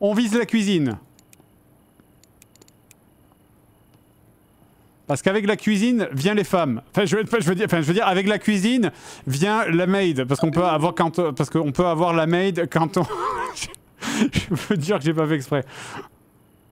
On vise la cuisine. Parce qu'avec la cuisine, vient les femmes. Enfin, je, je veux dire, enfin, je veux dire, avec la cuisine, vient la maid. Parce qu'on peut ah avoir quand, parce qu'on peut avoir la maid quand on... je veux dire que j'ai pas fait exprès.